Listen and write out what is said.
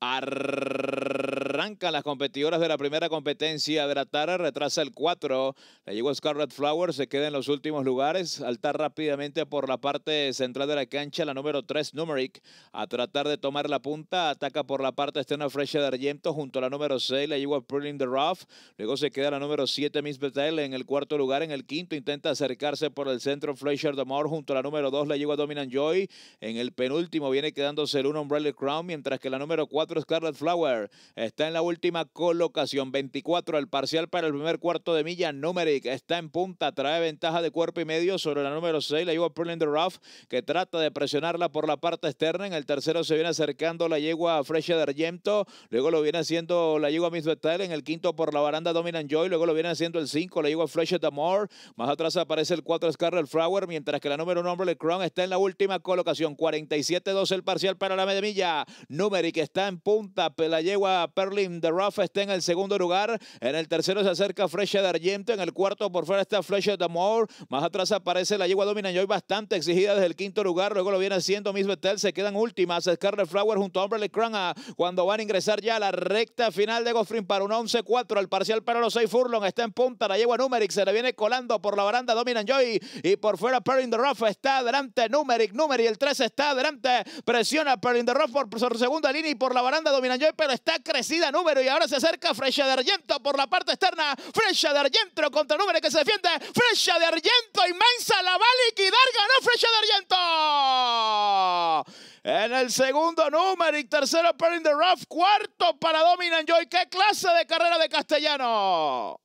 Arr- Arrancan las competidoras de la primera competencia de la Tara, retrasa el 4. la llegó Scarlet Flower, se queda en los últimos lugares. alta rápidamente por la parte central de la cancha, la número 3, Numeric, a tratar de tomar la punta. Ataca por la parte externa Fresh de Argento junto a la número 6, la llegó Prilling the Rough. Luego se queda la número 7, Miss Betel, en el cuarto lugar. En el quinto intenta acercarse por el centro Fleischer de Moore junto a la número 2, la llegó Dominant Joy. En el penúltimo viene quedándose el 1, Umbrella Crown, mientras que la número 4, Scarlett Flower, está en la última colocación. 24 el parcial para el primer cuarto de milla. Numeric está en punta, trae ventaja de cuerpo y medio sobre la número 6, la yegua Perlin de Ruff, que trata de presionarla por la parte externa. En el tercero se viene acercando la yegua Fresha de Argento. Luego lo viene haciendo la yegua Miss Betel. En el quinto por la baranda Dominant Joy. Luego lo viene haciendo el 5, la yegua Fresha de Amor. Más atrás aparece el 4 Scarlet Flower, mientras que la número 1 de Crown está en la última colocación. 47-12 el parcial para la media milla. Numeric está en punta, la yegua Perlin Darling de rough está en el segundo lugar. En el tercero se acerca Flecha de Argento. En el cuarto por fuera está Flecha de Amor. Más atrás aparece la yegua Domina Joy, bastante exigida desde el quinto lugar. Luego lo viene haciendo Miss Betel. Se quedan últimas. Scarlet Flower junto a Umberley Crana cuando van a ingresar ya a la recta final de Goffrin para un 11-4. El parcial para los 6 Furlong está en punta. La yegua Numeric se le viene colando por la baranda Dominan Joy. Y por fuera Perrin the rough está adelante. Numeric, Numeric, el 3 está adelante. Presiona Perrin de Ruff por, su segunda línea y por la baranda Dominan Joy, pero está crecida número y ahora se acerca Frecha de Argento por la parte externa. Frecha de Argento contra número que se defiende. Frecha de Argento inmensa la va a liquidar. Ganó Frecha de Argento. En el segundo número y tercero, in the Rough. Cuarto para Dominan Joy. ¿Qué clase de carrera de castellano?